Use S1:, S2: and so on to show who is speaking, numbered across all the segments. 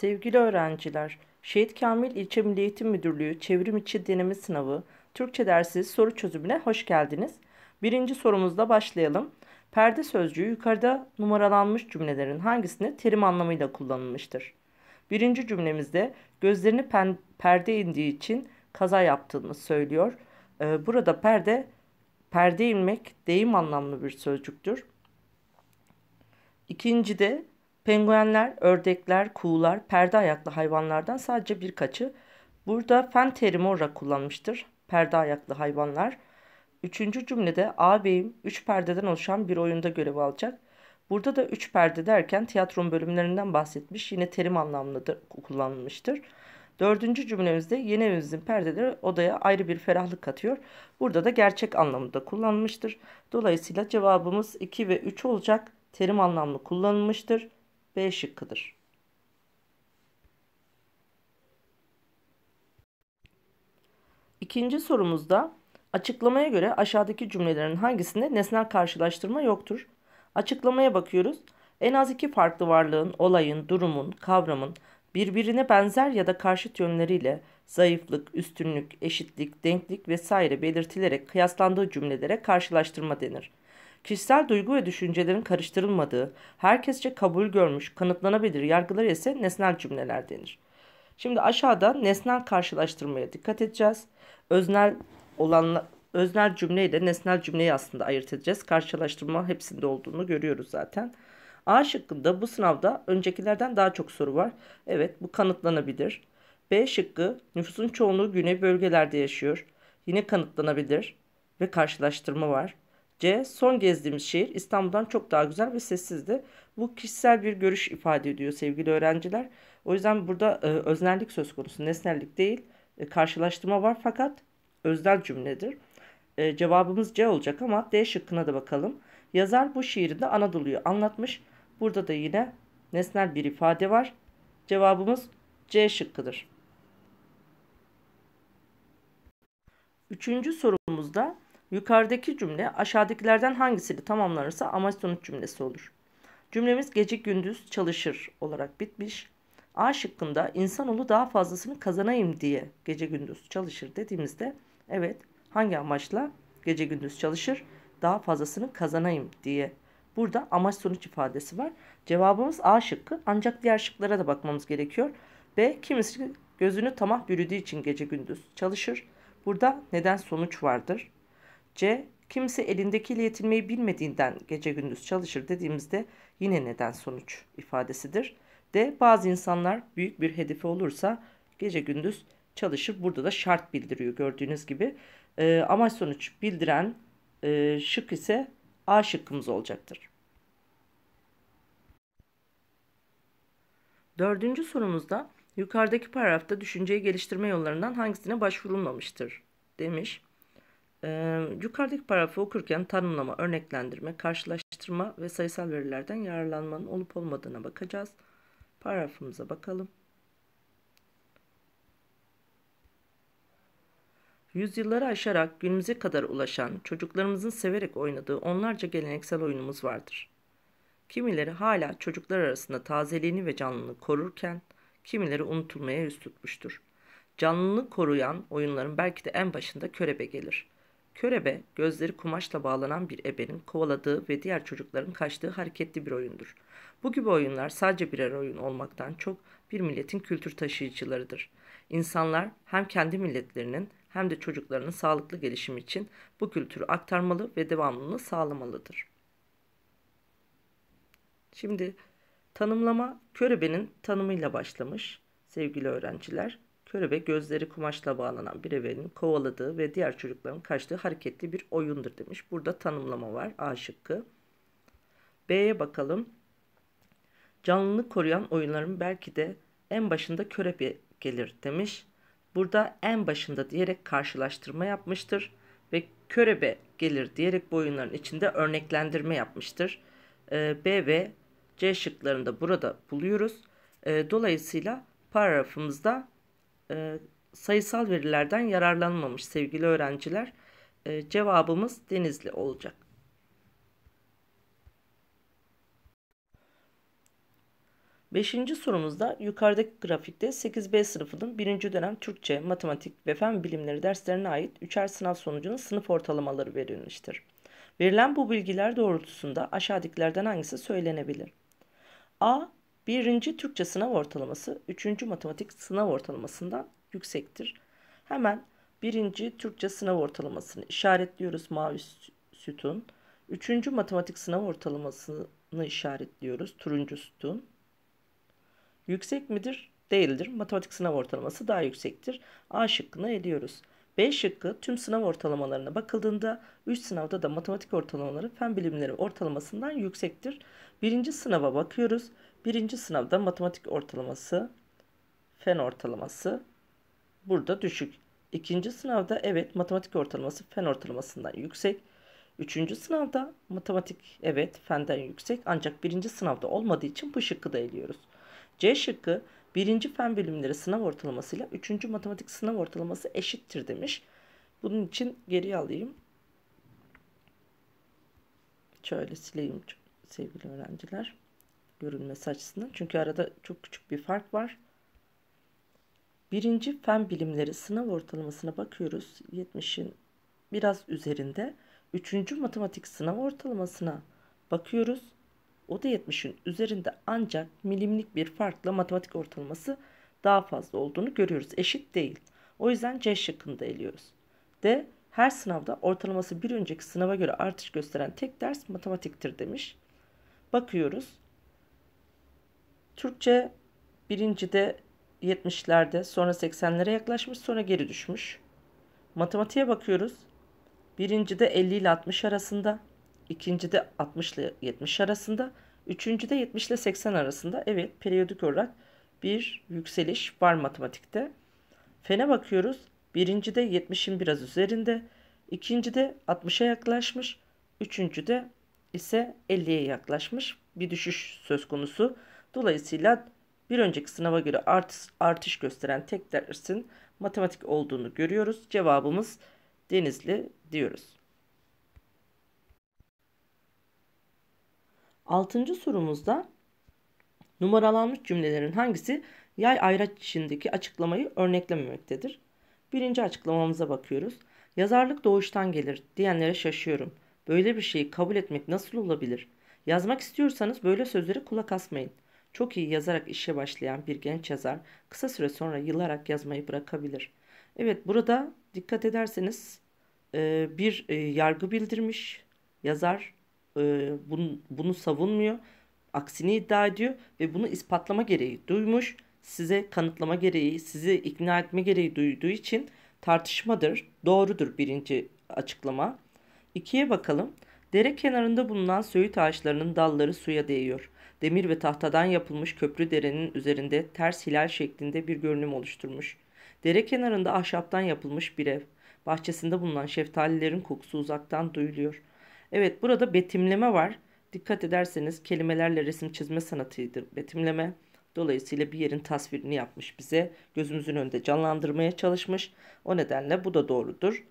S1: Sevgili öğrenciler, Şehit Kamil İlçe Milli Eğitim Müdürlüğü Çevrim İçi Deneme Sınavı Türkçe dersi soru çözümüne hoş geldiniz. Birinci sorumuzla başlayalım. Perde sözcüğü yukarıda numaralanmış cümlelerin hangisinde terim anlamıyla kullanılmıştır? Birinci cümlemizde gözlerini pen, perde indiği için kaza yaptığını söylüyor. Ee, burada perde, perde inmek deyim anlamlı bir sözcüktür. İkinci de Penguenler, ördekler, kuğular, perde ayaklı hayvanlardan sadece birkaçı. Burada fen terimi olarak kullanmıştır. Perde ayaklı hayvanlar. Üçüncü cümlede ağabeyim üç perdeden oluşan bir oyunda görev alacak. Burada da üç perde derken tiyatron bölümlerinden bahsetmiş. Yine terim anlamında da kullanılmıştır. Dördüncü cümlemizde yeni evimizin perdeleri odaya ayrı bir ferahlık katıyor. Burada da gerçek anlamında kullanılmıştır. Dolayısıyla cevabımız 2 ve 3 olacak. Terim anlamlı kullanılmıştır. B şıkkıdır. İkinci sorumuzda açıklamaya göre aşağıdaki cümlelerin hangisinde nesnel karşılaştırma yoktur? Açıklamaya bakıyoruz. En az iki farklı varlığın, olayın, durumun, kavramın birbirine benzer ya da karşıt yönleriyle zayıflık, üstünlük, eşitlik, denklik vesaire belirtilerek kıyaslandığı cümlelere karşılaştırma denir. Kişisel duygu ve düşüncelerin karıştırılmadığı, herkesçe kabul görmüş, kanıtlanabilir yargılar ise nesnel cümleler denir. Şimdi aşağıda nesnel karşılaştırmaya dikkat edeceğiz. Öznel olan öznel cümle ile nesnel cümleyi aslında ayırt edeceğiz. Karşılaştırma hepsinde olduğunu görüyoruz zaten. A şıkkında bu sınavda öncekilerden daha çok soru var. Evet bu kanıtlanabilir. B şıkkı nüfusun çoğunluğu güney bölgelerde yaşıyor. Yine kanıtlanabilir ve karşılaştırma var. C. Son gezdiğimiz şehir İstanbul'dan çok daha güzel ve sessizdi. Bu kişisel bir görüş ifade ediyor sevgili öğrenciler. O yüzden burada e, öznellik söz konusu. Nesnellik değil. E, karşılaştırma var fakat öznel cümledir. E, cevabımız C olacak ama D şıkkına da bakalım. Yazar bu şiirinde Anadolu'yu anlatmış. Burada da yine nesnel bir ifade var. Cevabımız C şıkkıdır. Üçüncü sorumuzda Yukarıdaki cümle aşağıdakilerden hangisini tamamlarsa amaç sonuç cümlesi olur. Cümlemiz gece gündüz çalışır olarak bitmiş. A şıkkında insanoğlu daha fazlasını kazanayım diye gece gündüz çalışır dediğimizde evet hangi amaçla gece gündüz çalışır daha fazlasını kazanayım diye. Burada amaç sonuç ifadesi var. Cevabımız A şıkkı ancak diğer şıklara da bakmamız gerekiyor. B kimisi gözünü tamah bürüdüğü için gece gündüz çalışır. Burada neden sonuç vardır. C. Kimse elindekiyle yetinmeyi bilmediğinden gece gündüz çalışır dediğimizde yine neden sonuç ifadesidir. D. Bazı insanlar büyük bir hedefi olursa gece gündüz çalışır. Burada da şart bildiriyor gördüğünüz gibi. E, amaç sonuç bildiren e, şık ise A şıkkımız olacaktır. Dördüncü sorumuzda yukarıdaki paragrafta düşünceyi geliştirme yollarından hangisine başvurulmamıştır demiş. Ee, yukarıdaki paragrafı okurken tanımlama, örneklendirme, karşılaştırma ve sayısal verilerden yararlanmanın olup olmadığına bakacağız. Paragrafımıza bakalım. Yüzyılları aşarak günümüze kadar ulaşan, çocuklarımızın severek oynadığı onlarca geleneksel oyunumuz vardır. Kimileri hala çocuklar arasında tazeliğini ve canlılığını korurken, kimileri unutulmaya yüz tutmuştur. Canlılığını koruyan oyunların belki de en başında körebe gelir.'' Körebe, gözleri kumaşla bağlanan bir ebenin kovaladığı ve diğer çocukların kaçtığı hareketli bir oyundur. Bu gibi oyunlar sadece birer oyun olmaktan çok bir milletin kültür taşıyıcılarıdır. İnsanlar hem kendi milletlerinin hem de çocuklarının sağlıklı gelişimi için bu kültürü aktarmalı ve devamlılığını sağlamalıdır. Şimdi tanımlama körebenin tanımıyla başlamış sevgili öğrenciler. Körebe gözleri kumaşla bağlanan bir ebenin kovaladığı ve diğer çocukların kaçtığı hareketli bir oyundur demiş. Burada tanımlama var A şıkkı. B'ye bakalım. Canlılığını koruyan oyunların belki de en başında körebe gelir demiş. Burada en başında diyerek karşılaştırma yapmıştır ve körebe gelir diyerek bu oyunların içinde örneklendirme yapmıştır. E, B ve C şıklarını da burada buluyoruz. E, dolayısıyla paragrafımızda e, sayısal verilerden yararlanmamış sevgili öğrenciler. E, cevabımız Denizli olacak. Beşinci sorumuzda yukarıdaki grafikte 8B sınıfının birinci dönem Türkçe, matematik ve fen bilimleri derslerine ait üçer sınav sonucunun sınıf ortalamaları verilmiştir. Verilen bu bilgiler doğrultusunda aşağıdakilerden hangisi söylenebilir? A. Birinci Türkçe sınav ortalaması, üçüncü matematik sınav ortalamasından yüksektir. Hemen birinci Türkçe sınav ortalamasını işaretliyoruz mavi sütun. Üçüncü matematik sınav ortalamasını işaretliyoruz turuncu sütun. Yüksek midir? Değildir. Matematik sınav ortalaması daha yüksektir. A şıkkını ediyoruz. B şıkkı tüm sınav ortalamalarına bakıldığında 3 sınavda da matematik ortalamaları fen bilimleri ortalamasından yüksektir. Birinci sınava bakıyoruz. Birinci sınavda matematik ortalaması, fen ortalaması burada düşük. İkinci sınavda evet matematik ortalaması fen ortalamasından yüksek. Üçüncü sınavda matematik evet fenden yüksek ancak birinci sınavda olmadığı için bu şıkkı da eliyoruz. C şıkkı birinci fen bölümleri sınav ortalamasıyla üçüncü matematik sınav ortalaması eşittir demiş. Bunun için geri alayım. Şöyle sileyim sevgili öğrenciler görünmesi açısından. Çünkü arada çok küçük bir fark var. Birinci fen bilimleri sınav ortalamasına bakıyoruz. 70'in biraz üzerinde. Üçüncü matematik sınav ortalamasına bakıyoruz. O da 70'in üzerinde ancak milimlik bir farkla matematik ortalaması daha fazla olduğunu görüyoruz. Eşit değil. O yüzden C şıkkında eliyoruz. D her sınavda ortalaması bir önceki sınava göre artış gösteren tek ders matematiktir demiş. Bakıyoruz. Türkçe birincide 70'lerde sonra 80'lere yaklaşmış sonra geri düşmüş. Matematiğe bakıyoruz. Birincide 50 ile 60 arasında, ikincide 60 ile 70 arasında, üçüncüde 70 ile 80 arasında. Evet periyodik olarak bir yükseliş var matematikte. Fene bakıyoruz. Birincide 70'in biraz üzerinde, ikincide 60'a yaklaşmış, üçüncüde ise 50'ye yaklaşmış bir düşüş söz konusu. Dolayısıyla bir önceki sınava göre artış, artış gösteren tek dersin matematik olduğunu görüyoruz. Cevabımız Denizli diyoruz. Altıncı sorumuzda numaralanmış cümlelerin hangisi yay ayraç içindeki açıklamayı örneklememektedir? Birinci açıklamamıza bakıyoruz. Yazarlık doğuştan gelir diyenlere şaşıyorum. Böyle bir şeyi kabul etmek nasıl olabilir? Yazmak istiyorsanız böyle sözlere kulak asmayın. Çok iyi yazarak işe başlayan bir genç yazar kısa süre sonra yılarak yazmayı bırakabilir. Evet burada dikkat ederseniz e, bir e, yargı bildirmiş yazar e, bunu savunmuyor. Aksini iddia ediyor ve bunu ispatlama gereği duymuş. Size kanıtlama gereği, sizi ikna etme gereği duyduğu için tartışmadır, doğrudur birinci açıklama. İkiye bakalım. Dere kenarında bulunan söğüt ağaçlarının dalları suya değiyor demir ve tahtadan yapılmış köprü derenin üzerinde ters hilal şeklinde bir görünüm oluşturmuş. Dere kenarında ahşaptan yapılmış bir ev. Bahçesinde bulunan şeftalilerin kokusu uzaktan duyuluyor. Evet burada betimleme var. Dikkat ederseniz kelimelerle resim çizme sanatıdır betimleme. Dolayısıyla bir yerin tasvirini yapmış bize. Gözümüzün önünde canlandırmaya çalışmış. O nedenle bu da doğrudur.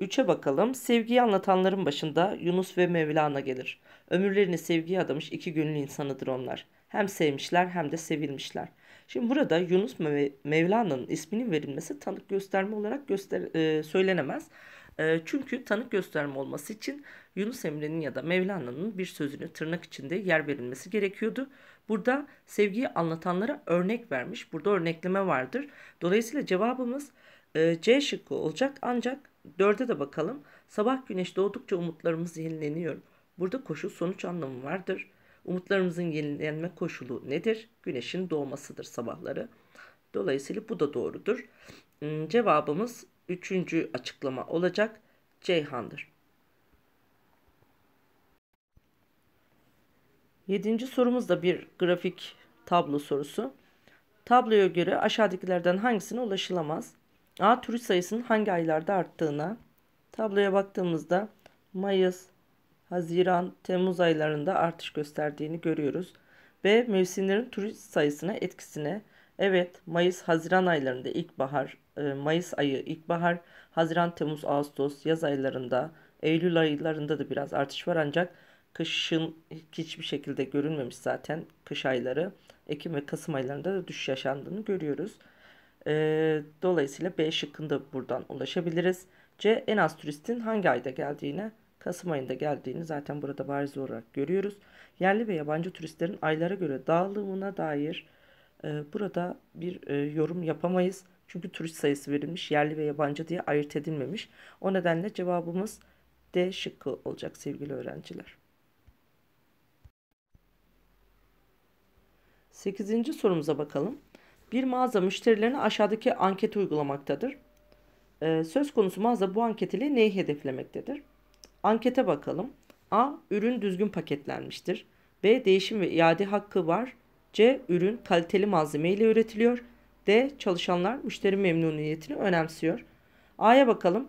S1: Üçe bakalım. Sevgiyi anlatanların başında Yunus ve Mevlana gelir. Ömürlerini sevgiye adamış iki gönüllü insanıdır onlar. Hem sevmişler hem de sevilmişler. Şimdi burada Yunus ve Mevlana'nın isminin verilmesi tanık gösterme olarak göster e, söylenemez. E, çünkü tanık gösterme olması için Yunus Emre'nin ya da Mevlana'nın bir sözünü tırnak içinde yer verilmesi gerekiyordu. Burada sevgiyi anlatanlara örnek vermiş. Burada örnekleme vardır. Dolayısıyla cevabımız e, C şıkkı olacak ancak Dörde de bakalım. Sabah güneş doğdukça umutlarımız yenileniyor. Burada koşu sonuç anlamı vardır. Umutlarımızın yenilenme koşulu nedir? Güneşin doğmasıdır sabahları. Dolayısıyla bu da doğrudur. Hmm, cevabımız üçüncü açıklama olacak. Ceyhan'dır. Yedinci sorumuz da bir grafik tablo sorusu. Tabloya göre aşağıdakilerden hangisine ulaşılamaz? A turist sayısının hangi aylarda arttığına tabloya baktığımızda Mayıs, Haziran, Temmuz aylarında artış gösterdiğini görüyoruz. B. Mevsimlerin turist sayısına etkisine. Evet, Mayıs, Haziran aylarında ilkbahar, e, Mayıs ayı ilkbahar, Haziran, Temmuz, Ağustos, yaz aylarında, Eylül aylarında da biraz artış var ancak kışın hiçbir şekilde görünmemiş zaten kış ayları. Ekim ve Kasım aylarında da düşüş yaşandığını görüyoruz. E, dolayısıyla B şıkkında buradan ulaşabiliriz. C en az turistin hangi ayda geldiğine Kasım ayında geldiğini zaten burada bariz olarak görüyoruz. Yerli ve yabancı turistlerin aylara göre dağılımına dair e, burada bir e, yorum yapamayız. Çünkü turist sayısı verilmiş yerli ve yabancı diye ayırt edilmemiş. O nedenle cevabımız D şıkkı olacak sevgili öğrenciler. 8. sorumuza bakalım. Bir mağaza müşterilerini aşağıdaki anket uygulamaktadır. Ee, söz konusu mağaza bu anket ile neyi hedeflemektedir? Ankete bakalım. A. Ürün düzgün paketlenmiştir. B. Değişim ve iade hakkı var. C. Ürün kaliteli malzeme ile üretiliyor. D. Çalışanlar müşteri memnuniyetini önemsiyor. A'ya bakalım.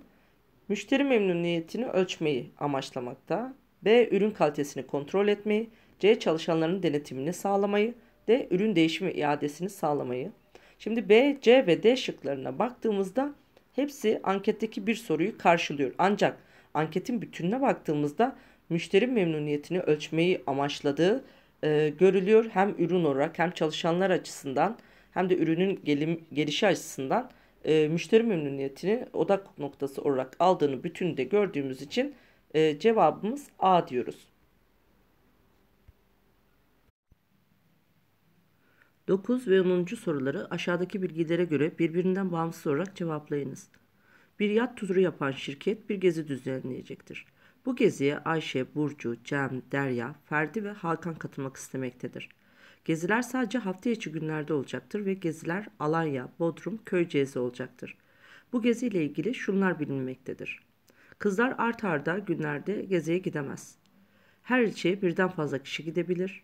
S1: Müşteri memnuniyetini ölçmeyi amaçlamakta. B. Ürün kalitesini kontrol etmeyi. C. Çalışanların denetimini sağlamayı de ürün değişimi iadesini sağlamayı. Şimdi B, C ve D şıklarına baktığımızda hepsi anketteki bir soruyu karşılıyor. Ancak anketin bütününe baktığımızda müşteri memnuniyetini ölçmeyi amaçladığı e, görülüyor. Hem ürün olarak hem çalışanlar açısından hem de ürünün gelim, gelişi açısından e, müşteri memnuniyetini odak noktası olarak aldığını bütün de gördüğümüz için e, cevabımız A diyoruz. 9 ve 10. soruları aşağıdaki bilgilere göre birbirinden bağımsız olarak cevaplayınız. Bir yat turu yapan şirket bir gezi düzenleyecektir. Bu geziye Ayşe, Burcu, Cem, Derya, Ferdi ve Hakan katılmak istemektedir. Geziler sadece hafta içi günlerde olacaktır ve geziler Alanya, Bodrum, Köyceğiz'e olacaktır. Bu geziyle ilgili şunlar bilinmektedir. Kızlar art arda günlerde geziye gidemez. Her ilçeye birden fazla kişi gidebilir.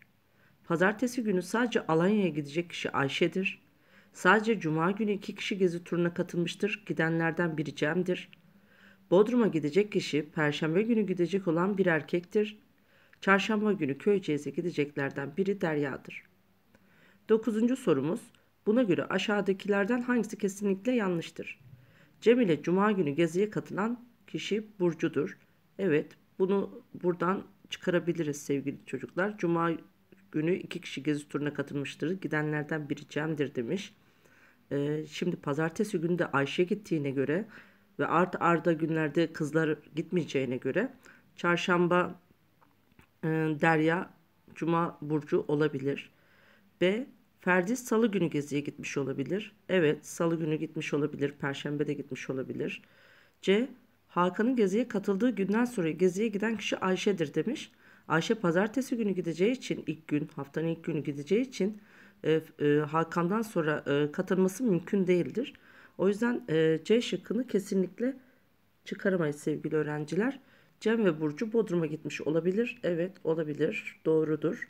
S1: Pazartesi günü sadece Alanya'ya gidecek kişi Ayşe'dir. Sadece Cuma günü iki kişi gezi turuna katılmıştır. Gidenlerden biri Cem'dir. Bodrum'a gidecek kişi Perşembe günü gidecek olan bir erkektir. Çarşamba günü Köyceğiz'e gideceklerden biri Derya'dır. Dokuzuncu sorumuz buna göre aşağıdakilerden hangisi kesinlikle yanlıştır? Cem ile Cuma günü geziye katılan kişi Burcu'dur. Evet bunu buradan çıkarabiliriz sevgili çocuklar. Cuma günü iki kişi gezi turuna katılmıştır. Gidenlerden biri Cem'dir demiş. E, şimdi pazartesi günü de Ayşe gittiğine göre ve art arda günlerde kızlar gitmeyeceğine göre çarşamba e, Derya Cuma Burcu olabilir. B. Ferdi salı günü geziye gitmiş olabilir. Evet salı günü gitmiş olabilir. Perşembe de gitmiş olabilir. C. Hakan'ın geziye katıldığı günden sonra geziye giden kişi Ayşe'dir demiş. Ayşe pazartesi günü gideceği için ilk gün haftanın ilk günü gideceği için e, e, Hakan'dan sonra e, katılması mümkün değildir. O yüzden e, C şıkkını kesinlikle çıkaramayız sevgili öğrenciler. Cem ve Burcu Bodrum'a gitmiş olabilir. Evet olabilir doğrudur.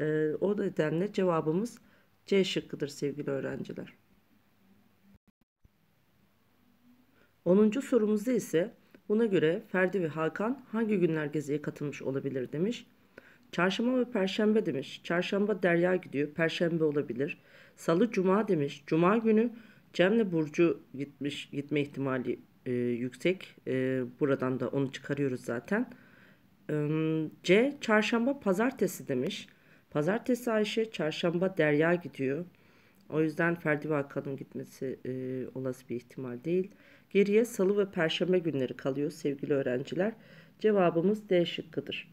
S1: E, o nedenle cevabımız C şıkkıdır sevgili öğrenciler. 10. sorumuzda ise Buna göre Ferdi ve Hakan hangi günler geziye katılmış olabilir demiş. Çarşamba ve perşembe demiş. Çarşamba Derya gidiyor. Perşembe olabilir. Salı cuma demiş. Cuma günü Cem'le Burcu gitmiş gitme ihtimali e, yüksek. E, buradan da onu çıkarıyoruz zaten. E, C çarşamba pazartesi demiş. Pazartesi Ayşe, çarşamba Derya gidiyor. O yüzden Ferdi ve Hakan'ın gitmesi e, olası bir ihtimal değil. Geriye salı ve perşembe günleri kalıyor sevgili öğrenciler. Cevabımız D şıkkıdır.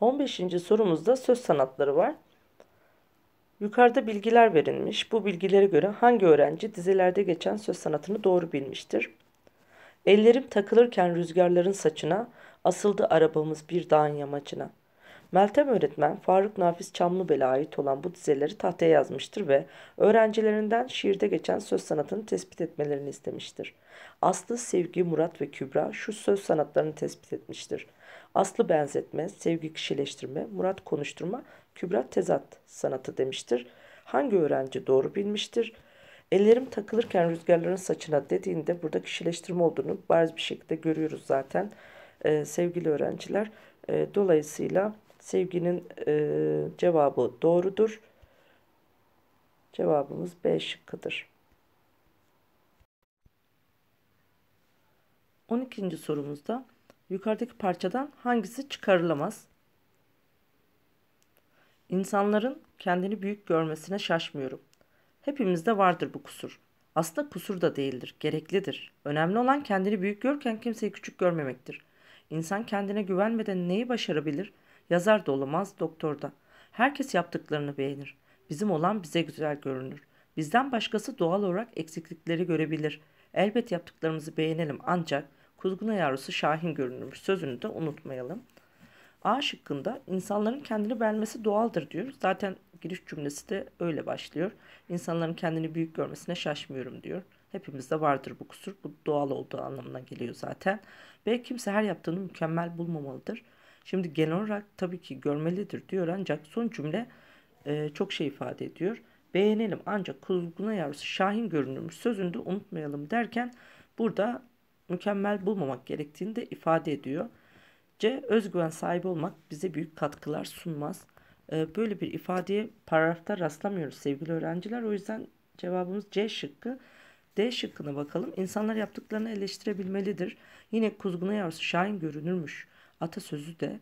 S1: 15. sorumuzda söz sanatları var. Yukarıda bilgiler verilmiş. Bu bilgilere göre hangi öğrenci dizelerde geçen söz sanatını doğru bilmiştir? Ellerim takılırken rüzgarların saçına, asıldı arabamız bir dağın yamacına.'' Meltem öğretmen Faruk Nafiz Çamlıbel'e ait olan bu dizeleri tahtaya yazmıştır ve öğrencilerinden şiirde geçen söz sanatını tespit etmelerini istemiştir. Aslı, Sevgi, Murat ve Kübra şu söz sanatlarını tespit etmiştir. Aslı benzetme, sevgi kişileştirme, Murat konuşturma, Kübra tezat sanatı demiştir. Hangi öğrenci doğru bilmiştir? Ellerim takılırken rüzgarların saçına dediğinde burada kişileştirme olduğunu bariz bir şekilde görüyoruz zaten e, sevgili öğrenciler. E, dolayısıyla Sevginin e, cevabı doğrudur. Cevabımız B şıkkıdır. 12. sorumuzda yukarıdaki parçadan hangisi çıkarılamaz? İnsanların kendini büyük görmesine şaşmıyorum. Hepimizde vardır bu kusur. Aslında kusur da değildir, gereklidir. Önemli olan kendini büyük görken kimseyi küçük görmemektir. İnsan kendine güvenmeden neyi başarabilir? Yazar da olamaz, doktor da. Herkes yaptıklarını beğenir. Bizim olan bize güzel görünür. Bizden başkası doğal olarak eksiklikleri görebilir. Elbet yaptıklarımızı beğenelim ancak kuzguna yavrusu şahin görünür. sözünü de unutmayalım. A şıkkında insanların kendini beğenmesi doğaldır diyor. Zaten giriş cümlesi de öyle başlıyor. İnsanların kendini büyük görmesine şaşmıyorum diyor. Hepimizde vardır bu kusur. Bu doğal olduğu anlamına geliyor zaten. Ve kimse her yaptığını mükemmel bulmamalıdır. Şimdi genel olarak tabii ki görmelidir diyor ancak son cümle e, çok şey ifade ediyor. Beğenelim ancak kuzguna yavrusu şahin görünürmüş sözünü de unutmayalım derken burada mükemmel bulmamak gerektiğini de ifade ediyor. C. Özgüven sahibi olmak bize büyük katkılar sunmaz. E, böyle bir ifadeye paragrafta rastlamıyoruz sevgili öğrenciler. O yüzden cevabımız C şıkkı. D şıkkına bakalım. İnsanlar yaptıklarını eleştirebilmelidir. Yine kuzguna yavrusu şahin görünürmüş atasözü de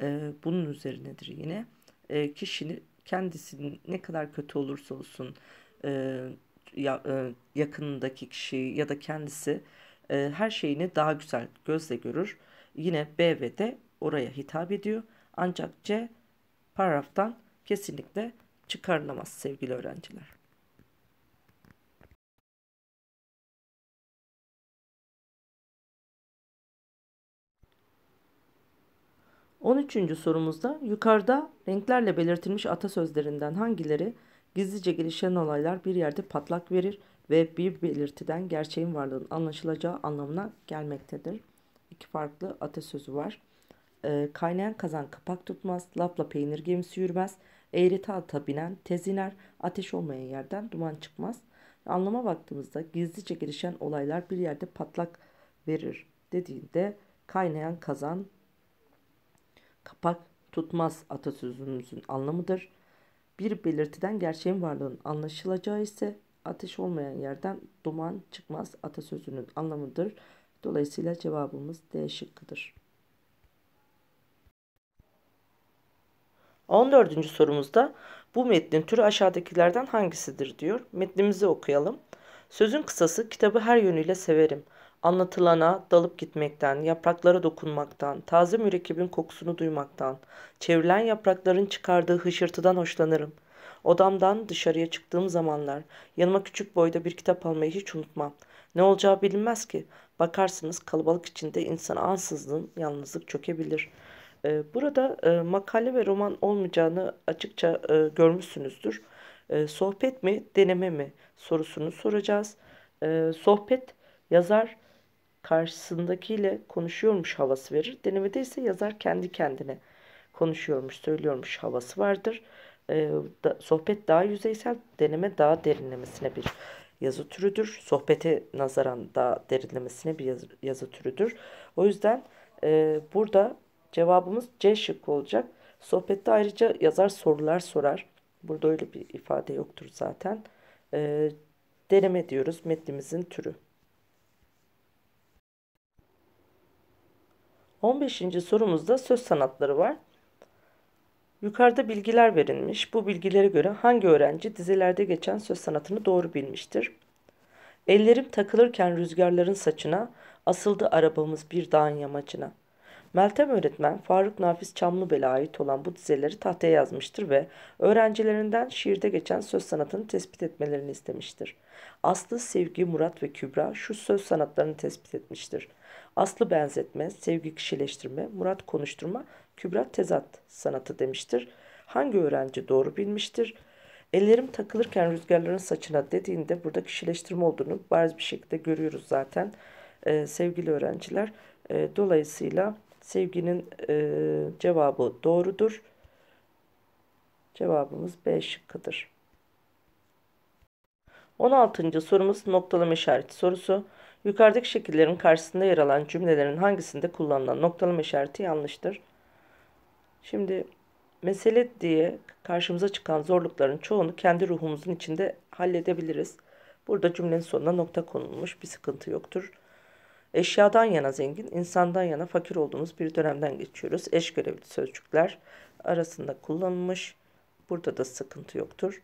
S1: e, bunun üzerinedir yine. E, kişinin kendisinin ne kadar kötü olursa olsun e, ya, e, yakınındaki kişi ya da kendisi e, her şeyini daha güzel gözle görür. Yine B ve D oraya hitap ediyor. Ancak C paragraftan kesinlikle çıkarılamaz sevgili öğrenciler. 13. sorumuzda yukarıda renklerle belirtilmiş atasözlerinden hangileri gizlice gelişen olaylar bir yerde patlak verir ve bir belirtiden gerçeğin varlığının anlaşılacağı anlamına gelmektedir. İki farklı atasözü var. E, kaynayan kazan kapak tutmaz, lapla peynir gemisi yürümez, eğreti ata binen tez iner, ateş olmayan yerden duman çıkmaz. Anlama baktığımızda gizlice gelişen olaylar bir yerde patlak verir dediğinde kaynayan kazan kapak tutmaz atasözümüzün anlamıdır. Bir belirtiden gerçeğin varlığının anlaşılacağı ise ateş olmayan yerden duman çıkmaz atasözünün anlamıdır. Dolayısıyla cevabımız D şıkkıdır. 14. sorumuzda bu metnin türü aşağıdakilerden hangisidir diyor. Metnimizi okuyalım. Sözün kısası kitabı her yönüyle severim.'' Anlatılana dalıp gitmekten, yapraklara dokunmaktan, taze mürekkebin kokusunu duymaktan, çevrilen yaprakların çıkardığı hışırtıdan hoşlanırım. Odamdan dışarıya çıktığım zamanlar yanıma küçük boyda bir kitap almayı hiç unutmam. Ne olacağı bilinmez ki. Bakarsınız kalabalık içinde insan ansızlığın yalnızlık çökebilir.'' Ee, burada e, makale ve roman olmayacağını açıkça e, görmüşsünüzdür. Ee, sohbet mi, deneme mi sorusunu soracağız. Ee, sohbet yazar karşısındakiyle konuşuyormuş havası verir. Denemede ise yazar kendi kendine konuşuyormuş, söylüyormuş havası vardır. Ee, da, sohbet daha yüzeysel, deneme daha derinlemesine bir yazı türüdür. Sohbete nazaran daha derinlemesine bir yazı, yazı türüdür. O yüzden e, burada cevabımız C şıkkı olacak. Sohbette ayrıca yazar sorular sorar. Burada öyle bir ifade yoktur zaten. E, deneme diyoruz metnimizin türü. 15. sorumuzda söz sanatları var. Yukarıda bilgiler verilmiş. Bu bilgilere göre hangi öğrenci dizelerde geçen söz sanatını doğru bilmiştir? Ellerim takılırken rüzgarların saçına, asıldı arabamız bir dağın yamacına. Meltem öğretmen Faruk Nafiz Çamlıbel'e ait olan bu dizeleri tahtaya yazmıştır ve öğrencilerinden şiirde geçen söz sanatını tespit etmelerini istemiştir. Aslı, Sevgi, Murat ve Kübra şu söz sanatlarını tespit etmiştir. Aslı benzetme, sevgi kişileştirme, Murat konuşturma, Kübra tezat sanatı demiştir. Hangi öğrenci doğru bilmiştir? Ellerim takılırken rüzgarların saçına dediğinde burada kişileştirme olduğunu bariz bir şekilde görüyoruz zaten e, sevgili öğrenciler. E, dolayısıyla sevginin e, cevabı doğrudur. Cevabımız B şıkkıdır. 16. sorumuz noktalama işareti sorusu. Yukarıdaki şekillerin karşısında yer alan cümlelerin hangisinde kullanılan noktalama işareti yanlıştır? Şimdi mesele diye karşımıza çıkan zorlukların çoğunu kendi ruhumuzun içinde halledebiliriz. Burada cümlenin sonuna nokta konulmuş bir sıkıntı yoktur. Eşyadan yana zengin, insandan yana fakir olduğumuz bir dönemden geçiyoruz. Eş görevli sözcükler arasında kullanılmış. Burada da sıkıntı yoktur.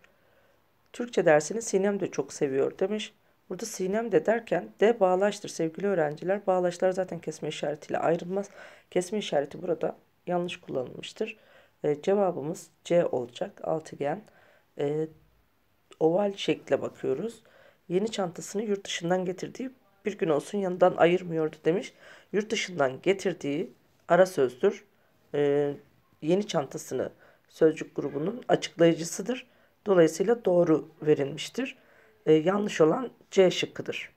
S1: Türkçe dersini Sinem de çok seviyor demiş. Burada sinem de derken de bağlaştır sevgili öğrenciler. Bağlaçlar zaten kesme işaretiyle ayrılmaz. Kesme işareti burada yanlış kullanılmıştır. E, cevabımız C olacak. Altıgen. E, oval şekle bakıyoruz. Yeni çantasını yurt dışından getirdiği bir gün olsun yanından ayırmıyordu demiş. Yurt dışından getirdiği ara sözdür. E, yeni çantasını sözcük grubunun açıklayıcısıdır. Dolayısıyla doğru verilmiştir. E, yanlış olan şıkkıdır.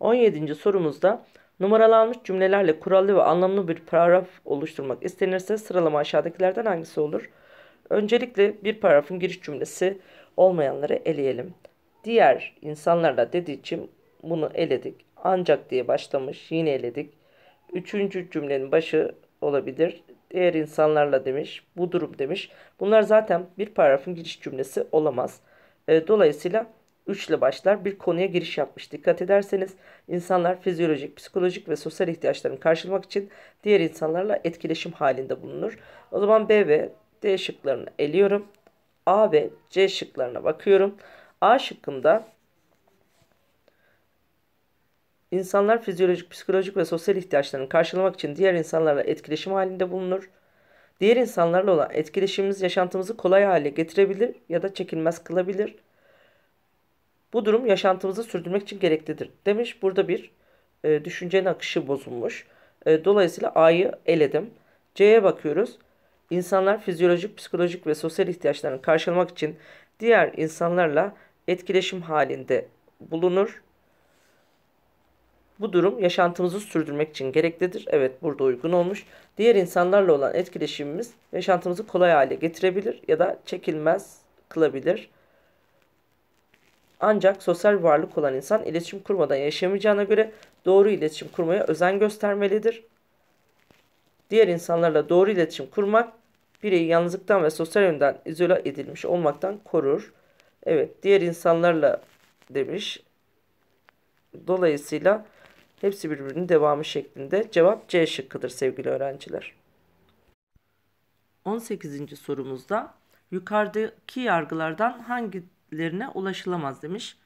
S1: 17. sorumuzda numaralanmış cümlelerle kurallı ve anlamlı bir paragraf oluşturmak istenirse sıralama aşağıdakilerden hangisi olur? Öncelikle bir paragrafın giriş cümlesi olmayanları eleyelim. Diğer insanlarla dediği için bunu eledik. Ancak diye başlamış yine eledik. Üçüncü cümlenin başı olabilir diğer insanlarla demiş, bu durum demiş. Bunlar zaten bir paragrafın giriş cümlesi olamaz. E, dolayısıyla 3 ile başlar bir konuya giriş yapmış. Dikkat ederseniz insanlar fizyolojik, psikolojik ve sosyal ihtiyaçlarını karşılamak için diğer insanlarla etkileşim halinde bulunur. O zaman B ve D şıklarını eliyorum. A ve C şıklarına bakıyorum. A şıkkında İnsanlar fizyolojik, psikolojik ve sosyal ihtiyaçlarını karşılamak için diğer insanlarla etkileşim halinde bulunur. Diğer insanlarla olan etkileşimimiz yaşantımızı kolay hale getirebilir ya da çekilmez kılabilir. Bu durum yaşantımızı sürdürmek için gereklidir demiş. Burada bir e, düşüncenin akışı bozulmuş. E, dolayısıyla A'yı eledim. C'ye bakıyoruz. İnsanlar fizyolojik, psikolojik ve sosyal ihtiyaçlarını karşılamak için diğer insanlarla etkileşim halinde bulunur. Bu durum yaşantımızı sürdürmek için gereklidir. Evet burada uygun olmuş. Diğer insanlarla olan etkileşimimiz yaşantımızı kolay hale getirebilir ya da çekilmez kılabilir. Ancak sosyal varlık olan insan iletişim kurmadan yaşayamayacağına göre doğru iletişim kurmaya özen göstermelidir. Diğer insanlarla doğru iletişim kurmak bireyi yalnızlıktan ve sosyal yönden izole edilmiş olmaktan korur. Evet diğer insanlarla demiş. Dolayısıyla Hepsi birbirinin devamı şeklinde. Cevap C şıkkıdır sevgili öğrenciler. 18. sorumuzda yukarıdaki yargılardan hangilerine ulaşılamaz demiş.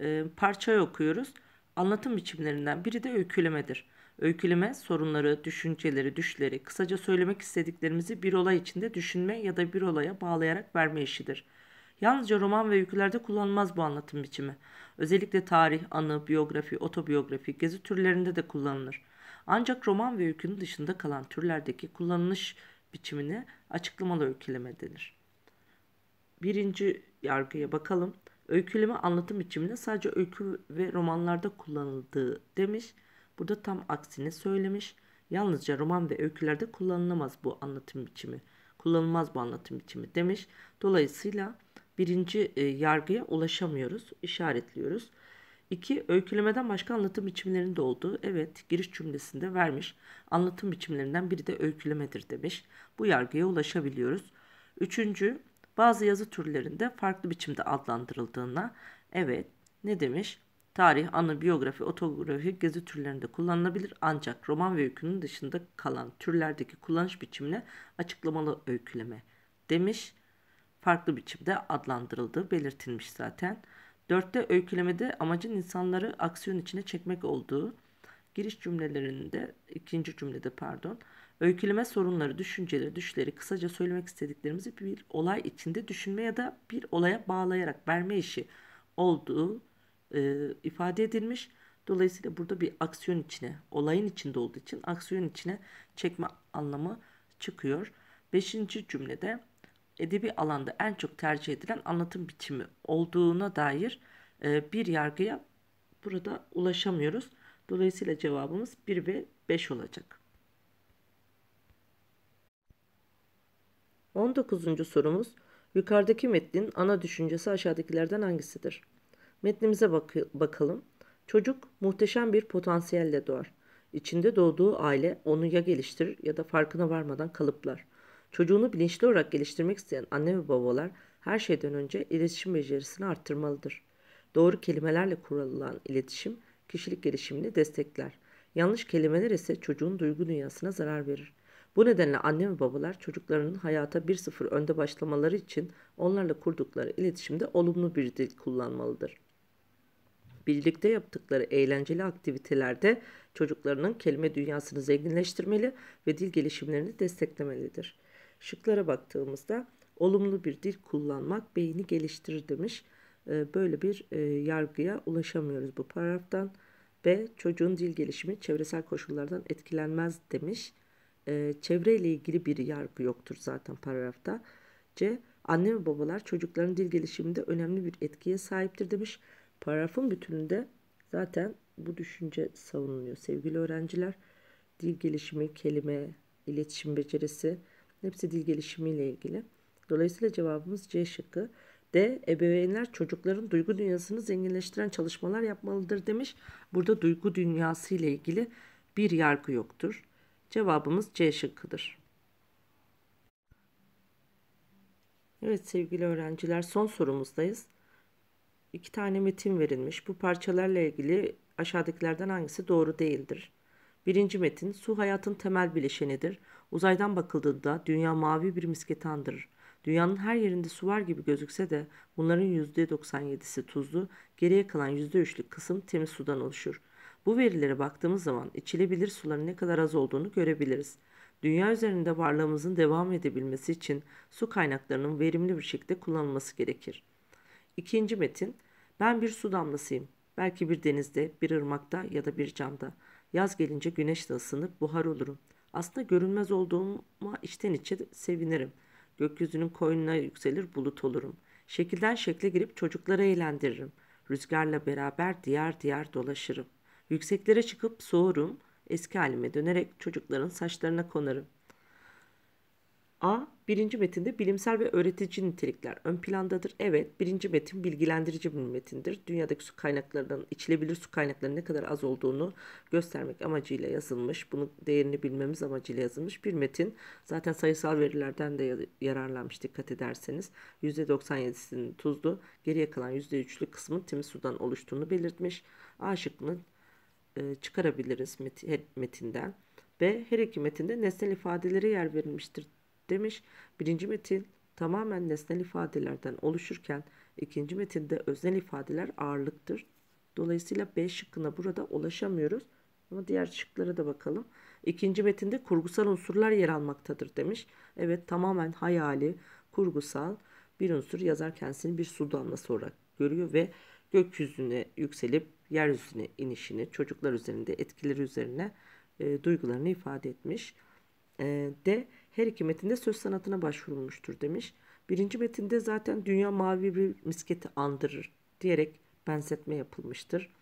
S1: E, parçayı okuyoruz. Anlatım biçimlerinden biri de öykülemedir. Öyküleme sorunları, düşünceleri, düşleri, kısaca söylemek istediklerimizi bir olay içinde düşünme ya da bir olaya bağlayarak verme işidir. Yalnızca roman ve öykülerde kullanılmaz bu anlatım biçimi. Özellikle tarih, anı, biyografi, otobiyografi, gezi türlerinde de kullanılır. Ancak roman ve öykünün dışında kalan türlerdeki kullanılış biçimine açıklamalı öyküleme denir. Birinci yargıya bakalım. Öyküleme anlatım biçimine sadece öykü ve romanlarda kullanıldığı demiş. Burada tam aksini söylemiş. Yalnızca roman ve öykülerde kullanılamaz bu anlatım biçimi. Kullanılmaz bu anlatım biçimi demiş. Dolayısıyla birinci e, yargıya ulaşamıyoruz, işaretliyoruz. İki, öykülemeden başka anlatım biçimlerinde olduğu, evet giriş cümlesinde vermiş, anlatım biçimlerinden biri de öykülemedir demiş. Bu yargıya ulaşabiliyoruz. Üçüncü, bazı yazı türlerinde farklı biçimde adlandırıldığına, evet ne demiş? Tarih, anı, biyografi, otografi, gezi türlerinde kullanılabilir ancak roman ve öykünün dışında kalan türlerdeki kullanış biçimine açıklamalı öyküleme demiş farklı biçimde adlandırıldığı belirtilmiş zaten. Dörtte öykülemede amacın insanları aksiyon içine çekmek olduğu giriş cümlelerinde ikinci cümlede pardon öyküleme sorunları, düşünceleri, düşleri kısaca söylemek istediklerimizi bir olay içinde düşünme ya da bir olaya bağlayarak verme işi olduğu e, ifade edilmiş. Dolayısıyla burada bir aksiyon içine, olayın içinde olduğu için aksiyon içine çekme anlamı çıkıyor. Beşinci cümlede edebi alanda en çok tercih edilen anlatım biçimi olduğuna dair e, bir yargıya burada ulaşamıyoruz. Dolayısıyla cevabımız 1 ve 5 olacak. 19. sorumuz yukarıdaki metnin ana düşüncesi aşağıdakilerden hangisidir? Metnimize bak bakalım. Çocuk muhteşem bir potansiyelle doğar. İçinde doğduğu aile onu ya geliştirir ya da farkına varmadan kalıplar. Çocuğunu bilinçli olarak geliştirmek isteyen anne ve babalar her şeyden önce iletişim becerisini arttırmalıdır. Doğru kelimelerle kurulan iletişim kişilik gelişimini destekler. Yanlış kelimeler ise çocuğun duygu dünyasına zarar verir. Bu nedenle anne ve babalar çocuklarının hayata 1-0 önde başlamaları için onlarla kurdukları iletişimde olumlu bir dil kullanmalıdır. Birlikte yaptıkları eğlenceli aktivitelerde çocuklarının kelime dünyasını zenginleştirmeli ve dil gelişimlerini desteklemelidir. Şıklara baktığımızda olumlu bir dil kullanmak beyni geliştirir demiş. Ee, böyle bir e, yargıya ulaşamıyoruz bu paragraftan. B. Çocuğun dil gelişimi çevresel koşullardan etkilenmez demiş. Ee, çevreyle ilgili bir yargı yoktur zaten paragrafta. C. Anne ve babalar çocukların dil gelişiminde önemli bir etkiye sahiptir demiş. Paragrafın bütününde zaten bu düşünce savunuluyor sevgili öğrenciler. Dil gelişimi, kelime, iletişim becerisi, Hepsi dil gelişimiyle ilgili. Dolayısıyla cevabımız C şıkkı. D. Ebeveynler çocukların duygu dünyasını zenginleştiren çalışmalar yapmalıdır demiş. Burada duygu dünyası ile ilgili bir yargı yoktur. Cevabımız C şıkkıdır. Evet sevgili öğrenciler son sorumuzdayız. İki tane metin verilmiş. Bu parçalarla ilgili aşağıdakilerden hangisi doğru değildir? Birinci metin, su hayatın temel bileşenidir. Uzaydan bakıldığında dünya mavi bir misketi andırır. Dünyanın her yerinde su var gibi gözükse de bunların %97'si tuzlu, geriye kalan %3'lük kısım temiz sudan oluşur. Bu verilere baktığımız zaman içilebilir suların ne kadar az olduğunu görebiliriz. Dünya üzerinde varlığımızın devam edebilmesi için su kaynaklarının verimli bir şekilde kullanılması gerekir. İkinci metin, ben bir su damlasıyım. Belki bir denizde, bir ırmakta ya da bir camda. Yaz gelince güneş de ısınır, buhar olurum. Aslında görünmez olduğuma içten içe sevinirim. Gökyüzünün koyununa yükselir bulut olurum. Şekilden şekle girip çocukları eğlendiririm. Rüzgarla beraber diğer diğer dolaşırım. Yükseklere çıkıp soğurum, eski halime dönerek çocukların saçlarına konarım. A. Birinci metinde bilimsel ve öğretici nitelikler ön plandadır. Evet, birinci metin bilgilendirici bir metindir. Dünyadaki su kaynaklarından içilebilir su kaynaklarının ne kadar az olduğunu göstermek amacıyla yazılmış, bunun değerini bilmemiz amacıyla yazılmış bir metin. Zaten sayısal verilerden de yararlanmış dikkat ederseniz. %97'sinin tuzlu, geriye kalan %3'lük kısmın temiz sudan oluştuğunu belirtmiş. A şıkkını e, çıkarabiliriz metinden. B. Her iki metinde nesnel ifadelere yer verilmiştir demiş. Birinci metin tamamen nesnel ifadelerden oluşurken ikinci metinde öznel ifadeler ağırlıktır. Dolayısıyla B şıkkına burada ulaşamıyoruz. Ama diğer şıklara da bakalım. İkinci metinde kurgusal unsurlar yer almaktadır demiş. Evet tamamen hayali, kurgusal bir unsur yazar kendisini bir su damlası olarak görüyor ve gökyüzüne yükselip yeryüzüne inişini çocuklar üzerinde etkileri üzerine e, duygularını ifade etmiş. E, de her iki metinde söz sanatına başvurulmuştur demiş. Birinci metinde zaten dünya mavi bir misketi andırır diyerek benzetme yapılmıştır.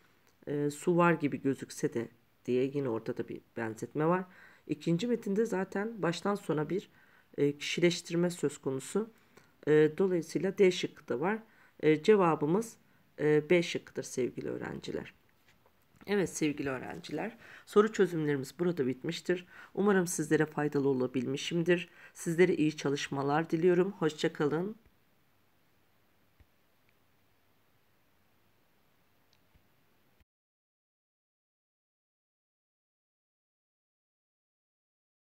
S1: E, su var gibi gözükse de diye yine ortada bir benzetme var. İkinci metinde zaten baştan sona bir e, kişileştirme söz konusu. E, dolayısıyla D şıkkı da var. E, cevabımız e, B şıkkıdır sevgili öğrenciler. Evet sevgili öğrenciler, soru çözümlerimiz burada bitmiştir. Umarım sizlere faydalı olabilmişimdir. Sizlere iyi çalışmalar diliyorum. Hoşçakalın.